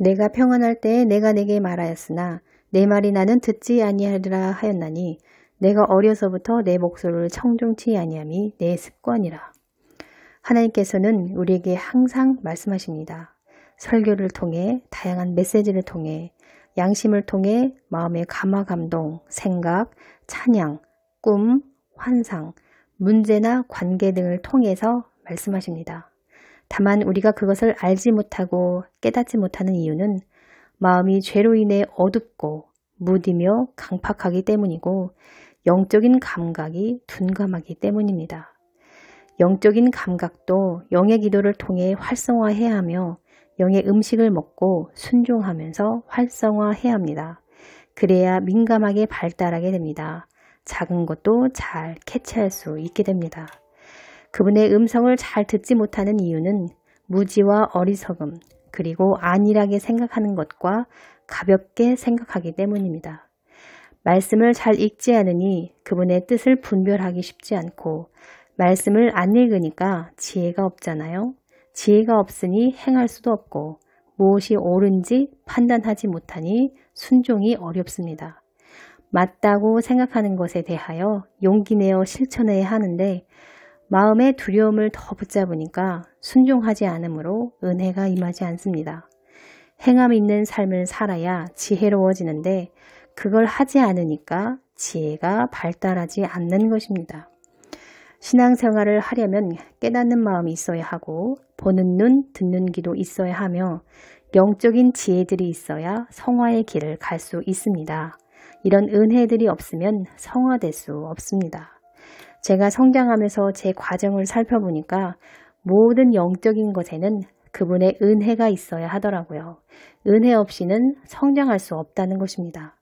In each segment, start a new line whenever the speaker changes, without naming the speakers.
내가 평안할 때에 내가 내게 말하였으나 내 말이 나는 듣지 아니하리라 하였나니 내가 어려서부터 내 목소리를 청중치 아니함이 내 습관이라. 하나님께서는 우리에게 항상 말씀하십니다. 설교를 통해 다양한 메시지를 통해 양심을 통해 마음의 감화 감동, 생각, 찬양, 꿈, 환상, 문제나 관계 등을 통해서 말씀하십니다. 다만 우리가 그것을 알지 못하고 깨닫지 못하는 이유는 마음이 죄로 인해 어둡고 무디며 강팍하기 때문이고 영적인 감각이 둔감하기 때문입니다. 영적인 감각도 영의 기도를 통해 활성화해야 하며 영의 음식을 먹고 순종하면서 활성화해야 합니다. 그래야 민감하게 발달하게 됩니다. 작은 것도 잘 캐치할 수 있게 됩니다. 그분의 음성을 잘 듣지 못하는 이유는 무지와 어리석음, 그리고 안일하게 생각하는 것과 가볍게 생각하기 때문입니다. 말씀을 잘 읽지 않으니 그분의 뜻을 분별하기 쉽지 않고 말씀을 안 읽으니까 지혜가 없잖아요. 지혜가 없으니 행할 수도 없고 무엇이 옳은지 판단하지 못하니 순종이 어렵습니다. 맞다고 생각하는 것에 대하여 용기 내어 실천해야 하는데 마음의 두려움을 더 붙잡으니까 순종하지 않으므로 은혜가 임하지 않습니다. 행함 있는 삶을 살아야 지혜로워지는데 그걸 하지 않으니까 지혜가 발달하지 않는 것입니다. 신앙생활을 하려면 깨닫는 마음이 있어야 하고 보는 눈, 듣는 귀도 있어야 하며 영적인 지혜들이 있어야 성화의 길을 갈 수 있습니다. 이런 은혜들이 없으면 성화될 수 없습니다. 제가 성장하면서 제 과정을 살펴보니까 모든 영적인 것에는 그분의 은혜가 있어야 하더라고요. 은혜 없이는 성장할 수 없다는 것입니다.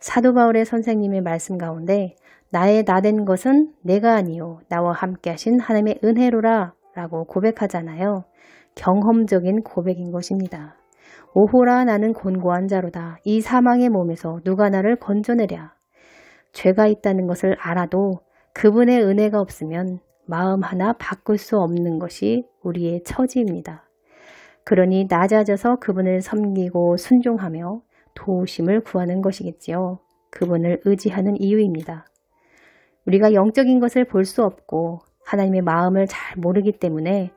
사도 바울의 선생님의 말씀 가운데 나의 나된 것은 내가 아니요 나와 함께 하신 하나님의 은혜로라 라고 고백하잖아요. 경험적인 고백인 것입니다. 오호라 나는 곤고한 자로다. 이 사망의 몸에서 누가 나를 건져내랴. 죄가 있다는 것을 알아도 그분의 은혜가 없으면 마음 하나 바꿀 수 없는 것이 우리의 처지입니다. 그러니 낮아져서 그분을 섬기고 순종하며 도우심을 구하는 것이겠지요. 그분을 의지하는 이유입니다. 우리가 영적인 것을 볼 수 없고 하나님의 마음을 잘 모르기 때문에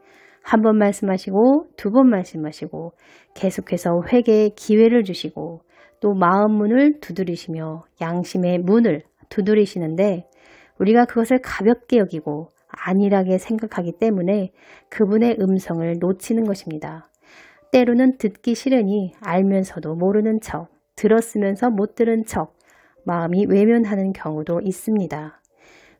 한 번 말씀하시고 두 번 말씀하시고 계속해서 회개의 기회를 주시고 또 마음 문을 두드리시며 양심의 문을 두드리시는데 우리가 그것을 가볍게 여기고 안일하게 생각하기 때문에 그분의 음성을 놓치는 것입니다. 때로는 듣기 싫으니 알면서도 모르는 척, 들었으면서 못 들은 척, 마음이 외면하는 경우도 있습니다.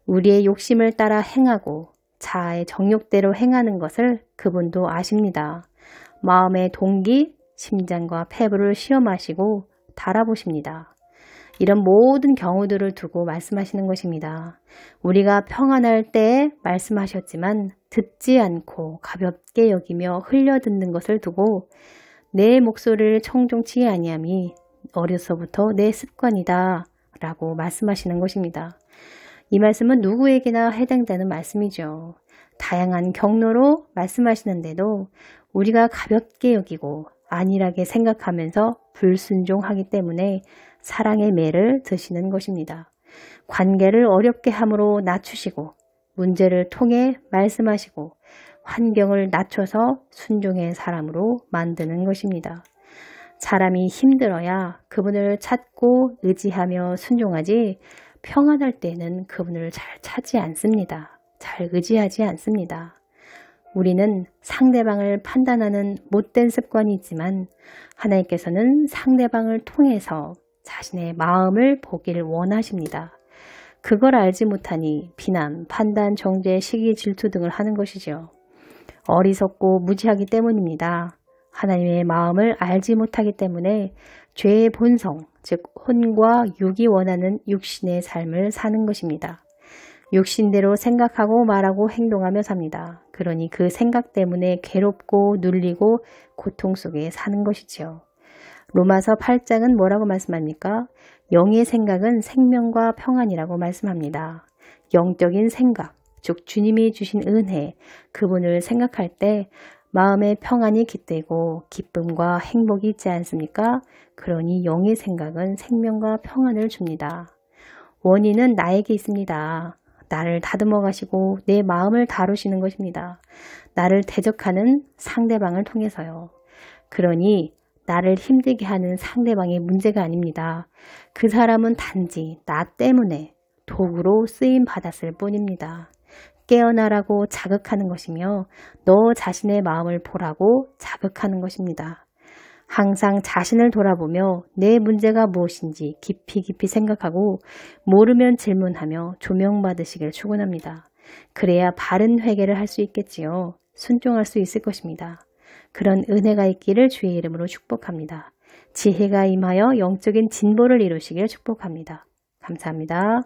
우리의 욕심을 따라 행하고 자아의 정욕대로 행하는 것을 그분도 아십니다. 마음의 동기, 심장과 폐부를 시험하시고 달아보십니다. 이런 모든 경우들을 두고 말씀하시는 것입니다. 우리가 평안할 때 말씀하셨지만 듣지 않고 가볍게 여기며 흘려 듣는 것을 두고 내 목소리를 청종치 아니함이 어려서부터 내 습관이다 라고 말씀하시는 것입니다. 이 말씀은 누구에게나 해당되는 말씀이죠. 다양한 경로로 말씀하시는데도 우리가 가볍게 여기고 안일하게 생각하면서 불순종하기 때문에 사랑의 매를 드시는 것입니다. 관계를 어렵게 함으로 낮추시고 문제를 통해 말씀하시고 환경을 낮춰서 순종의 사람으로 만드는 것입니다. 사람이 힘들어야 그분을 찾고 의지하며 순종하지 평안할 때는 그분을 잘 찾지 않습니다. 잘 의지하지 않습니다. 우리는 상대방을 판단하는 못된 습관이 있지만 하나님께서는 상대방을 통해서 자신의 마음을 보길 원하십니다. 그걸 알지 못하니 비난, 판단, 정죄, 시기, 질투 등을 하는 것이지요. 어리석고 무지하기 때문입니다. 하나님의 마음을 알지 못하기 때문에 죄의 본성, 즉 혼과 육이 원하는 육신의 삶을 사는 것입니다. 육신대로 생각하고 말하고 행동하며 삽니다. 그러니 그 생각 때문에 괴롭고 눌리고 고통 속에 사는 것이지요. 로마서 8장은 뭐라고 말씀합니까? 영의 생각은 생명과 평안이라고 말씀합니다. 영적인 생각, 즉 주님이 주신 은혜, 그분을 생각할 때 마음의 평안이 깃들고 기쁨과 행복이 있지 않습니까? 그러니 영의 생각은 생명과 평안을 줍니다. 원인은 나에게 있습니다. 나를 다듬어 가시고 내 마음을 다루시는 것입니다. 나를 대적하는 상대방을 통해서요. 그러니 나를 힘들게 하는 상대방의 문제가 아닙니다. 그 사람은 단지 나 때문에 도구로 쓰임 받았을 뿐입니다. 깨어나라고 자극하는 것이며 너 자신의 마음을 보라고 자극하는 것입니다. 항상 자신을 돌아보며 내 문제가 무엇인지 깊이 깊이 생각하고 모르면 질문하며 조명받으시길 추원합니다 그래야 바른 회개를 할 수 있겠지요. 순종할 수 있을 것입니다. 그런 은혜가 있기를 주의 이름으로 축복합니다. 지혜가 임하여 영적인 진보를 이루시길 축복합니다. 감사합니다.